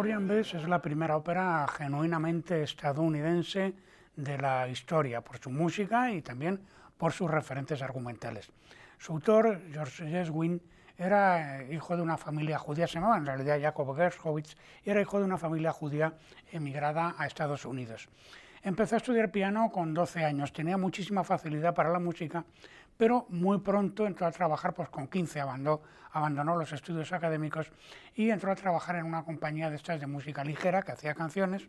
Orient es la primera ópera genuinamente estadounidense de la historia, por su música y también por sus referentes argumentales. Su autor, George Gershwin, era eh, hijo de una familia judía, se llamaba en realidad Jacob Gershowitz, y era hijo de una familia judía emigrada a Estados Unidos. Empezó a estudiar piano con 12 años, tenía muchísima facilidad para la música, pero muy pronto entró a trabajar, pues con 15 abandonó, abandonó los estudios académicos y entró a trabajar en una compañía de estas de música ligera que hacía canciones,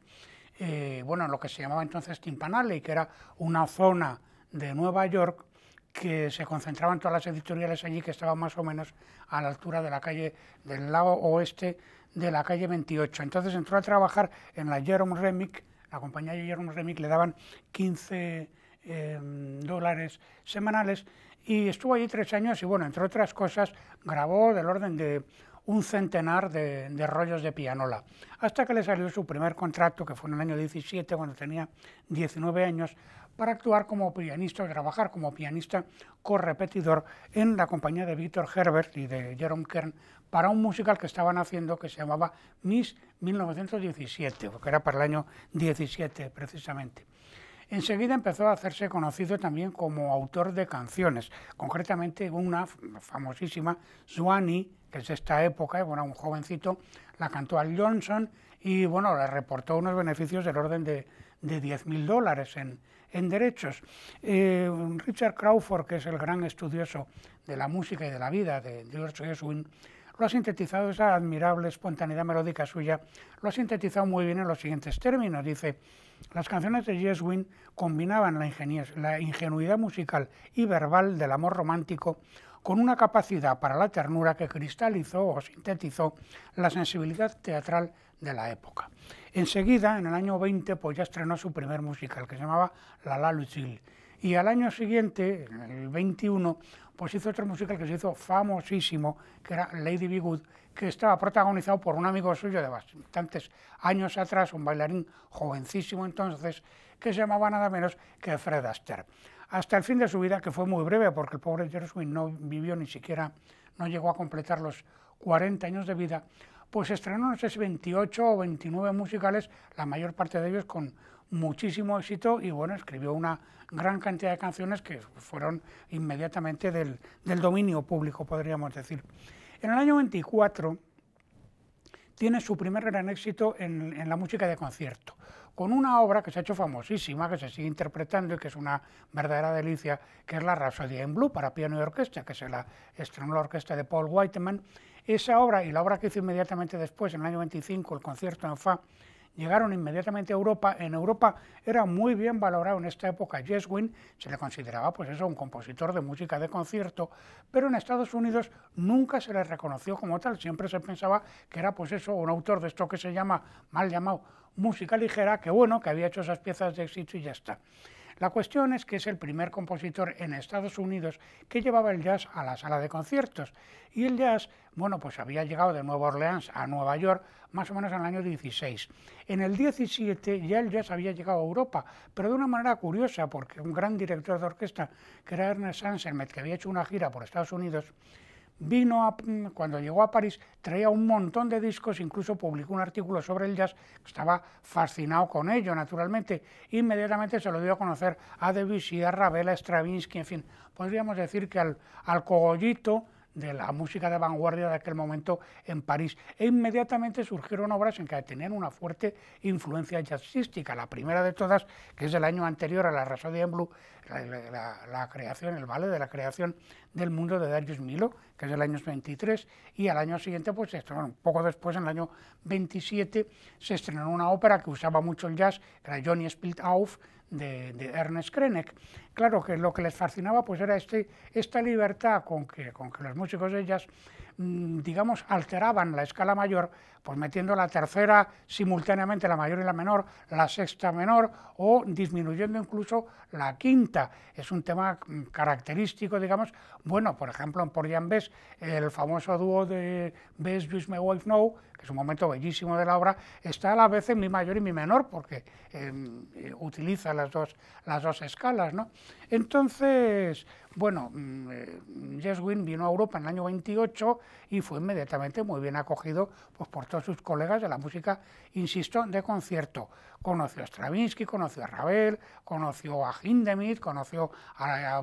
eh, bueno, lo que se llamaba entonces Timpanale, que era una zona de Nueva York que se concentraban todas las editoriales allí, que estaba más o menos a la altura de la calle del lado oeste de la calle 28. Entonces entró a trabajar en la Jerome Remick, la compañía de Jerome Remick le daban 15 eh, dólares semanales y estuvo allí tres años y bueno, entre otras cosas, grabó del orden de un centenar de, rollos de pianola, hasta que le salió su primer contrato, que fue en el año 17, cuando tenía 19 años, para actuar como pianista, trabajar como pianista correpetidor en la compañía de Victor Herbert y de Jerome Kern para un musical que estaban haciendo que se llamaba Miss 1917, porque era para el año 17 precisamente. Enseguida empezó a hacerse conocido también como autor de canciones, concretamente una famosísima, Swanee, que es de esta época, bueno, un jovencito, la cantó al Johnson y bueno, le reportó unos beneficios del orden de, de 10.000 dólares en, derechos. Eh, Richard Crawford, que es el gran estudioso de la música y de la vida de George Gershwin, lo ha sintetizado, esa admirable espontaneidad melódica suya, lo ha sintetizado muy bien en los siguientes términos. Dice, las canciones de Jess combinaban la, ingenuidad musical y verbal del amor romántico con una capacidad para la ternura que cristalizó o sintetizó la sensibilidad teatral de la época. Enseguida, en el año 20, pues ya estrenó su primer musical, que se llamaba La La Lucille. Y al año siguiente, en el 21, pues hizo otro musical que se hizo famosísimo, que era Lady Be Good, que estaba protagonizado por un amigo suyo de bastantes años atrás, un bailarín jovencísimo entonces, que se llamaba nada menos que Fred Astaire. Hasta el fin de su vida, que fue muy breve, porque el pobre Gershwin no vivió ni siquiera, no llegó a completar los 40 años de vida, pues estrenó, no sé 28 o 29 musicales, la mayor parte de ellos con muchísimo éxito y bueno, escribió una gran cantidad de canciones que fueron inmediatamente del, del dominio público, podríamos decir. En el año 24 tiene su primer gran éxito en, la música de concierto, con una obra que se ha hecho famosísima, que se sigue interpretando y que es una verdadera delicia, que es la Rhapsody en Blue para piano y orquesta, que se la estrenó la orquesta de Paul Whiteman. Esa obra y la obra que hizo inmediatamente después, en el año 25, el concierto en Fa, llegaron inmediatamente a Europa. En Europa era muy bien valorado en esta época Jeswin, se le consideraba pues eso, un compositor de música de concierto, pero en Estados Unidos nunca se le reconoció como tal, siempre se pensaba que era pues eso, un autor de esto que se llama, mal llamado, música ligera, que bueno, que había hecho esas piezas de éxito y ya está. La cuestión es que es el primer compositor en Estados Unidos que llevaba el jazz a la sala de conciertos. Y el jazz, bueno, pues había llegado de Nueva Orleans a Nueva York más o menos en el año 16. En el 17 ya el jazz había llegado a Europa, pero de una manera curiosa, porque un gran director de orquesta, que era Ernest que había hecho una gira por Estados Unidos, vino mm, cuando llegó a París traía un montón de discos, incluso publicó un artículo sobre el jazz, estaba fascinado con ello, naturalmente. Inmediatamente se lo dio a conocer a Debussy, a Ravel, a Stravinsky, en fin, podríamos decir que al, al cogollito de la música de vanguardia de aquel momento en París. E inmediatamente surgieron obras en que tenían una fuerte influencia jazzística. La primera de todas, que es del año anterior a la radio en Blue, la, creación, el ballet de la creación del mundo de Darius Milo, que es del año 23, y al año siguiente, pues poco después, en el año 27, se estrenó una ópera que usaba mucho el jazz, que era Johnny off de, Ernest Krenek. Claro que lo que les fascinaba pues era este, esta libertad con que, con que los músicos de ellas Mm, digamos, alteraban la escala mayor, pues metiendo la tercera simultáneamente, la mayor y la menor, la sexta menor, o disminuyendo incluso la quinta. Es un tema mm, característico, digamos, bueno, por ejemplo, en Por Bess, el famoso dúo de Bess, Use My Wife Now, que es un momento bellísimo de la obra, está a la vez en mi mayor y mi menor, porque em, eh, utiliza las dos, las dos escalas, ¿no? Entonces, bueno, Jess mm, eh, vino a Europa en el año 28 y fue inmediatamente muy bien acogido pues, por todos sus colegas de la música, insisto, de concierto. Conoció a Stravinsky, conoció a Ravel, conoció a Hindemith, conoció a,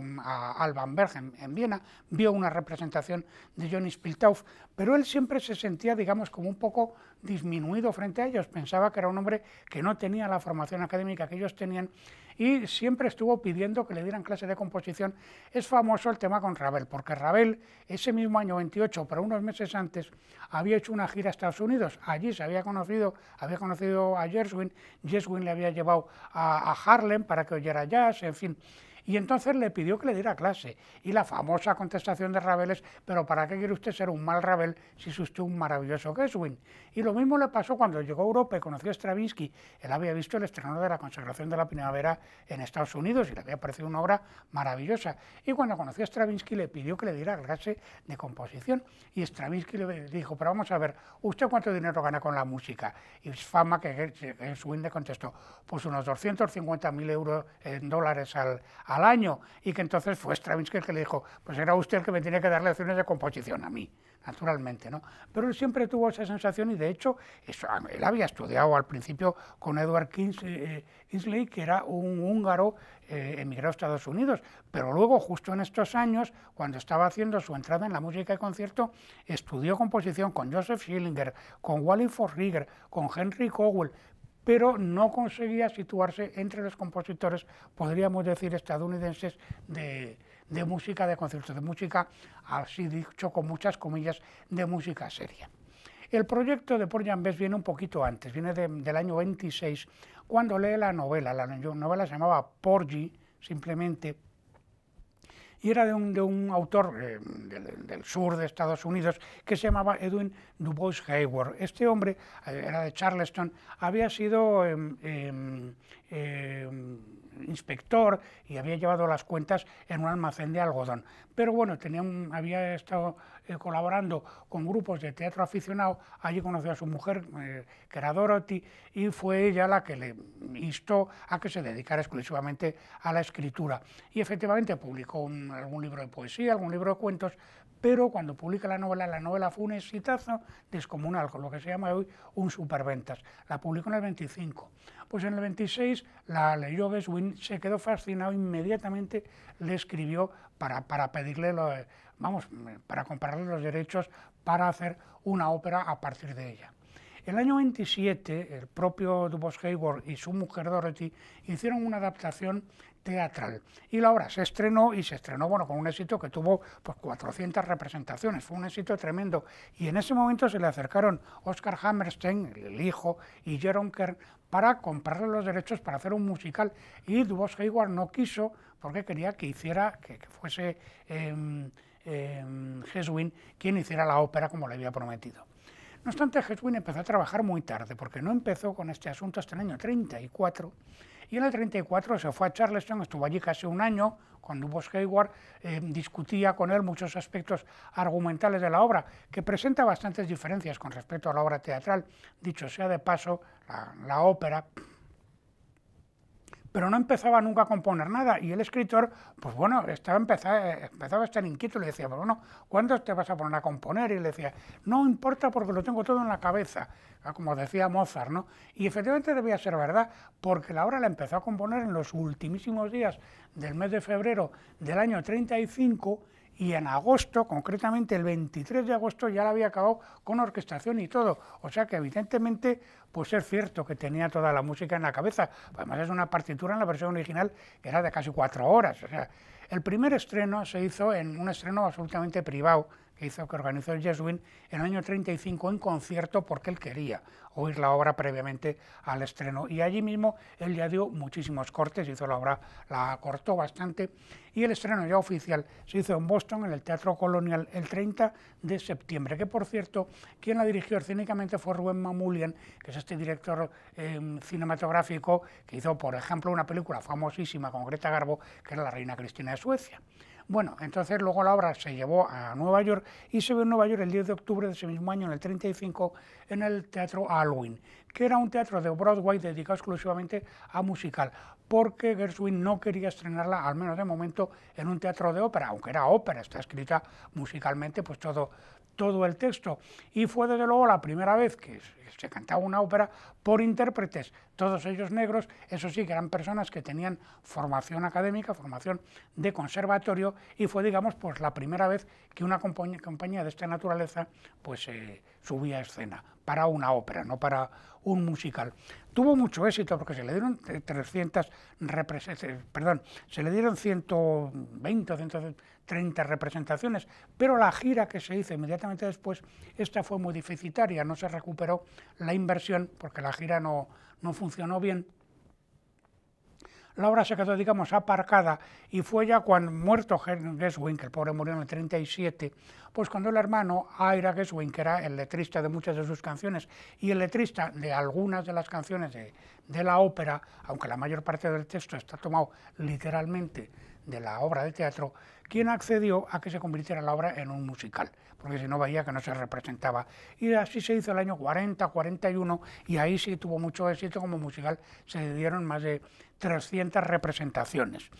Alban Berg en, en, Viena, vio una representación de Johnny Spiltauf, pero él siempre se sentía, digamos, como un poco disminuido frente a ellos, pensaba que era un hombre que no tenía la formación académica que ellos tenían y siempre estuvo pidiendo que le dieran clases de composición. Es famoso el tema con Ravel, porque Ravel ese mismo año 28, pero unos meses antes, había hecho una gira a Estados Unidos. Allí se había conocido, había conocido a Jerswin Jerswin le había llevado a Harlem para que oyera jazz, en fin. Y entonces le pidió que le diera clase. Y la famosa contestación de Ravel es, pero ¿para qué quiere usted ser un mal Ravel... si es usted un maravilloso Gershwin? Y lo mismo le pasó cuando llegó a Europa y conoció a Stravinsky. Él había visto el estreno de la consagración de la primavera en Estados Unidos y le había parecido una obra maravillosa. Y cuando conoció a Stravinsky le pidió que le diera clase de composición. Y Stravinsky le dijo, pero vamos a ver, ¿usted cuánto dinero gana con la música? Y es fama que Gershwin le contestó, pues unos 250.000 euros en eh, dólares al año, y que entonces fue Stravinsky el que le dijo, pues era usted el que me tenía que dar lecciones de composición a mí, naturalmente, ¿no? Pero él siempre tuvo esa sensación y de hecho ah, él había estudiado al principio con Edward Kingsley, eh, que era un húngaro eh, emigrado a Estados Unidos, pero luego justo en estos años, cuando estaba haciendo su entrada en la música de concierto, estudió composición con Joseph Schillinger, con Wally Rigger con Henry Cowell, pero no conseguía situarse entre los compositores, podríamos decir, estadounidenses de, música de conciertos de música, así dicho con muchas comillas, de música seria. El proyecto de and Bess viene un poquito antes, viene del año 26, cuando lee la novela. La novela se llamaba Porgy, simplemente, y era de un, de un autor eh, del, sur de Estados Unidos que se llamaba Edwin Dubois Hayward. Este hombre, eh, era de Charleston, había sido em, em, em, inspector y había llevado las cuentas en un almacén de algodón. Pero bueno, tenía un, había estado eh, colaborando con grupos de teatro aficionado, allí conoció a su mujer, eh, que era Dorothy, y fue ella la que le instó a que se dedicara exclusivamente a la escritura. Y efectivamente publicó algún libro de poesía, algún libro de cuentos, pero cuando publica la novela, la novela fue un exitazo descomunal, con lo que se llama hoy un superventas. La publicó en el 25. Pues en el 26 la leyó Geswin, se quedó fascinado, inmediatamente le escribió para, para pedirle, vamos, para comprarle los derechos para hacer una ópera a partir de ella. El año 27, el propio Dubos Hayward y su mujer Dorothy hicieron una adaptación teatral. Y la obra se estrenó y se estrenó bueno, con un éxito que tuvo pues, 400 representaciones, fue un éxito tremendo. Y en ese momento se le acercaron Oscar Hammerstein, el hijo, y Jerome Kern para comprarle los derechos para hacer un musical. Y Dubos Hayward no quiso porque quería que hiciera, que, fuese eh, quien hiciera la ópera como le había prometido. No obstante, Hedwin empezó a trabajar muy tarde, porque no empezó con este asunto hasta el año 34. Y en el 34 se fue a Charleston, estuvo allí casi un año, cuando Bos Hayward eh, discutía con él muchos aspectos argumentales de la obra, que presenta bastantes diferencias con respecto a la obra teatral. Dicho sea de paso, la ópera pero no empezaba nunca a componer nada. Y el escritor, pues bueno, estaba, empezaba, a estar inquieto y le decía, bueno, ¿cuándo te vas a poner a componer? Y le decía, no importa porque lo tengo todo en la cabeza, ah, como decía Mozart, ¿no? Y efectivamente debía ser verdad, porque la obra la empezó a componer en los ultimísimos días del mes de febrero del año 35 y en agosto, concretamente el 23 de agosto, ya la había acabado con orquestación y todo. O sea que evidentemente, pues es cierto que tenía toda la música en la cabeza. Además es una partitura en la versión original que era de casi cuatro horas. O sea, el primer estreno se hizo en un estreno absolutamente privado, que hizo que organizó el Jesuín en el año 35 en concierto porque él quería oír la obra previamente al estreno. Y allí mismo él ya dio muchísimos cortes, hizo la obra, la cortó bastante y el estreno ya oficial se hizo en Boston, en el Teatro Colonial, el 30 de septiembre, que por cierto, quien la dirigió escénicamente fue Rubén Mamulian, que es este director em, cinematográfico que hizo, por ejemplo, una película famosísima con Greta Garbo, que era La Reina Cristina de Suecia. Bueno, entonces luego la obra se llevó a Nueva York y se vio en Nueva York el 10 de octubre de ese mismo año, en el 35, en el Teatro Halloween, que era un teatro de Broadway dedicado exclusivamente a musical, porque Gershwin no quería estrenarla, al menos de momento, en un teatro de ópera, aunque era ópera, está escrita musicalmente, pues todo, todo el texto. Y fue desde luego la primera vez que se cantaba una ópera por intérpretes, todos ellos negros, eso sí, que eran personas que tenían formación académica, formación de conservatorio, y fue, digamos, pues la primera vez que una compañía, de esta naturaleza pues subía a escena para una ópera, no para un musical. Tuvo mucho éxito porque se le dieron 300 perdón, se le dieron 120 o 130 representaciones, pero la gira que se hizo inmediatamente después, esta fue muy deficitaria, no se recuperó la inversión, porque la gira no, funcionó bien, la obra se quedó, digamos, aparcada y fue ya cuando muerto Gershwin, que el pobre murió en el 37, pues cuando el hermano Ira Gershwin, que era el letrista de muchas de sus canciones y el letrista de algunas de las canciones de, de la ópera, aunque la mayor parte del texto está tomado literalmente de la obra de teatro quien accedió a que se convirtiera la obra en un musical, porque si no veía que no se representaba. Y así se hizo el año 40, 41, y ahí sí tuvo mucho éxito como musical, se dieron más de 300 representaciones.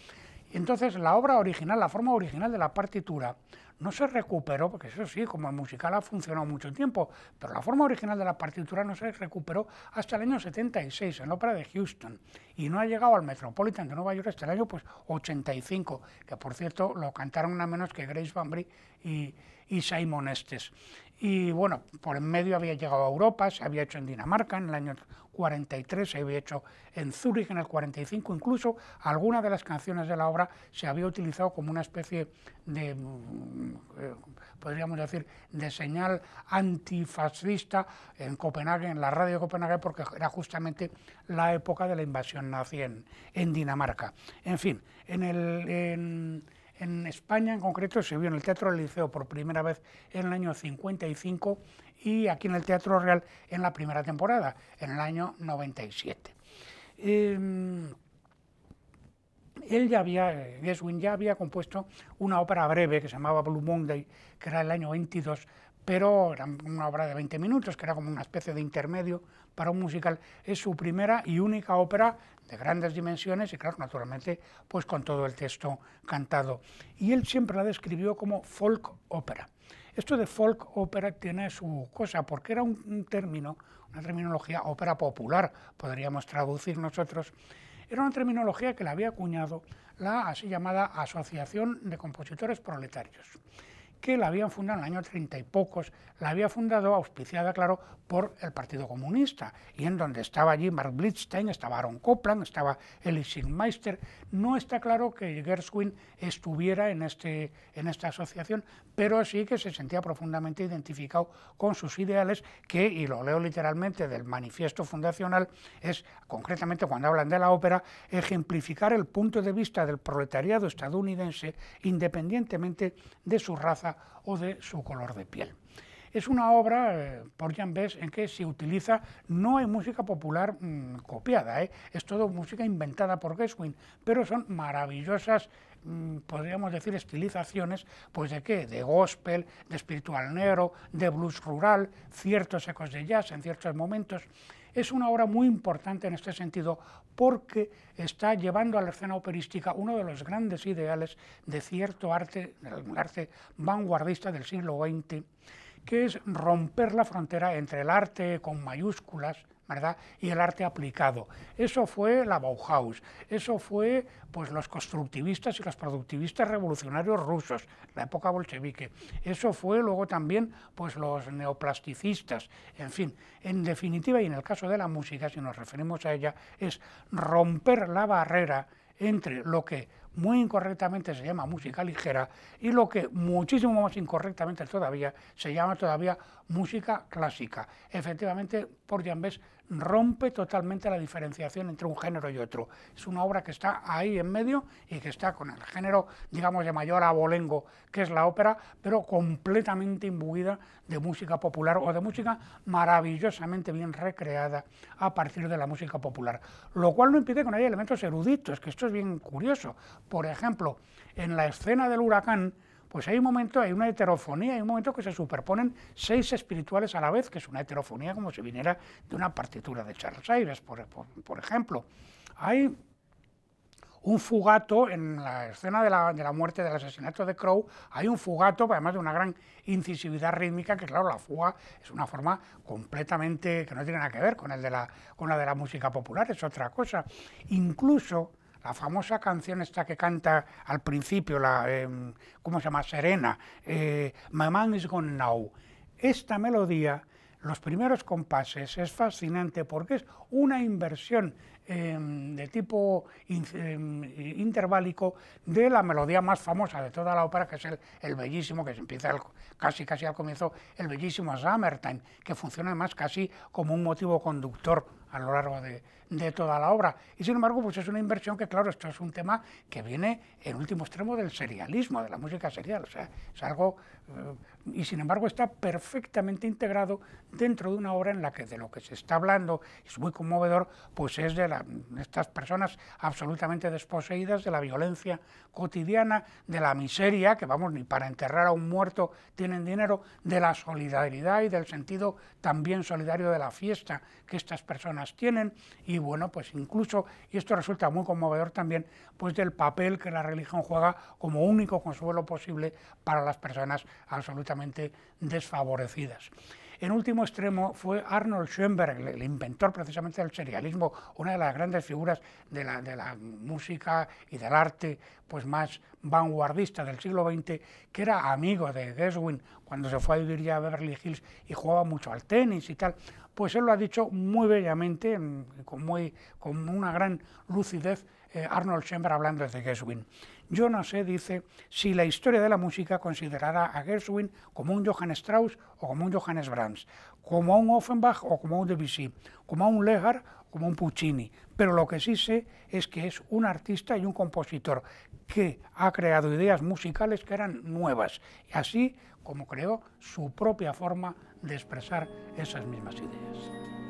Entonces la obra original, la forma original de la partitura, no se recuperó, porque eso sí, como el musical ha funcionado mucho tiempo, pero la forma original de la partitura no se recuperó hasta el año 76 en la ópera de Houston y no ha llegado al Metropolitan de Nueva York hasta el año pues, 85, que por cierto lo cantaron nada menos que Grace Van Brie y Simon Estes. Y bueno, por en medio había llegado a Europa, se había hecho en Dinamarca en el año 43, se había hecho en Zúrich en el 45, incluso alguna de las canciones de la obra se había utilizado como una especie de, mm, eh, podríamos decir, de señal antifascista en Copenhague, en la radio de Copenhague, porque era justamente la época de la invasión nazi en, Dinamarca. En fin, en el... En, en España, en concreto, se vio en el Teatro del Liceo por primera vez en el año 55 y aquí en el Teatro Real en la primera temporada, en el año 97. Eh, em, él ya había, ya había compuesto una ópera breve que se llamaba Blue Monday, que era el año 22 pero era una obra de 20 minutos, que era como una especie de intermedio para un musical. Es su primera y única ópera de grandes dimensiones y, claro, naturalmente, pues con todo el texto cantado. Y él siempre la describió como folk ópera. Esto de folk ópera tiene su cosa, porque era un, término, una terminología ópera popular, podríamos traducir nosotros, era una terminología que le había acuñado la así llamada Asociación de Compositores Proletarios que la habían fundado en el año treinta y pocos, la había fundado auspiciada, claro, por el Partido Comunista, y en donde estaba allí Mark Blitzstein, estaba Aaron Copland, estaba Elisingmeister, Meister. No está claro que Gershwin estuviera en, este, en esta asociación, pero sí que se sentía profundamente identificado con sus ideales, que, y lo leo literalmente del manifiesto fundacional, es concretamente cuando hablan de la ópera, ejemplificar el punto de vista del proletariado estadounidense independientemente de su raza o de su color de piel. Es una obra, eh, por Jan Bess, en que se utiliza, no hay música popular mm, copiada, eh, es todo música inventada por Gershwin, pero son maravillosas mm, podríamos decir, estilizaciones, pues de qué, de gospel, de espiritual negro, de blues rural, ciertos ecos de jazz en ciertos momentos. Es una obra muy importante en este sentido porque está llevando a la escena operística uno de los grandes ideales de cierto arte, del arte vanguardista del siglo XX, que es romper la frontera entre el arte con mayúsculas, y el arte aplicado. Eso fue la Bauhaus, eso fue pues los constructivistas y los productivistas revolucionarios rusos, la época bolchevique. Eso fue luego también pues los neoplasticistas, en fin, en definitiva y en el caso de la música si nos referimos a ella es romper la barrera entre lo que muy incorrectamente se llama música ligera y lo que muchísimo más incorrectamente todavía se llama todavía música clásica. Efectivamente, por Jambés rompe totalmente la diferenciación entre un género y otro. Es una obra que está ahí en medio y que está con el género, digamos, de mayor abolengo, que es la ópera, pero completamente imbuida de música popular o de música maravillosamente bien recreada a partir de la música popular. Lo cual no impide que no haya elementos eruditos, que esto es bien curioso. Por ejemplo, en la escena del huracán, pues hay un momento, hay una heterofonía, hay un momento que se superponen seis espirituales a la vez, que es una heterofonía como si viniera de una partitura de Charles Aires, por, ejemplo. Hay un fugato en la escena de la, muerte del asesinato de Crow, hay un fugato, pues, además de una gran incisividad rítmica, que claro, la fuga es una forma completamente que no tiene nada que ver con, el de la, con la de la música popular, es otra cosa. Incluso la famosa canción esta que canta al principio, la, em, ¿cómo se llama? Serena, eh, My Man is Gone Now. Esta melodía, los primeros compases, es fascinante porque es una inversión em, de tipo em, interválico de la melodía más famosa de toda la ópera, que es el, bellísimo, que se empieza casi casi al comienzo, el bellísimo Summertime, que funciona más casi como un motivo conductor a lo largo de, de toda la obra. Y sin embargo, pues es una inversión que, claro, esto es un tema que viene en último extremo del serialismo, de la música serial. O sea, es algo. Eh, y sin embargo, está perfectamente integrado dentro de una obra en la que de lo que se está hablando es muy conmovedor, pues es de estas personas absolutamente desposeídas de la violencia cotidiana, de la miseria, que vamos, ni para enterrar a un muerto tienen dinero, de la solidaridad y del sentido también solidario de la fiesta que estas personas tienen. Y y bueno, pues incluso, y esto resulta muy conmovedor también, pues del papel que la religión juega como único consuelo posible para las personas absolutamente desfavorecidas. En último extremo fue Arnold Schoenberg, el inventor precisamente del serialismo, una de las grandes figuras de la, música y del arte pues más vanguardista del siglo XX, que era amigo de Gershwin cuando se fue a vivir ya a Beverly Hills y jugaba mucho al tenis y tal, pues él lo ha dicho muy bellamente, mm, con, muy, con una gran lucidez, eh, Arnold Schoenberg hablando de Gershwin. Yo no sé, dice, si la historia de la música considerará a Gershwin como un Johann Strauss o como un Johannes Brahms, como un Offenbach o como un Debussy, como a un o como un Puccini, pero lo que sí sé es que es un artista y un compositor que ha creado ideas musicales que eran nuevas, y así como creó su propia forma de expresar esas mismas ideas.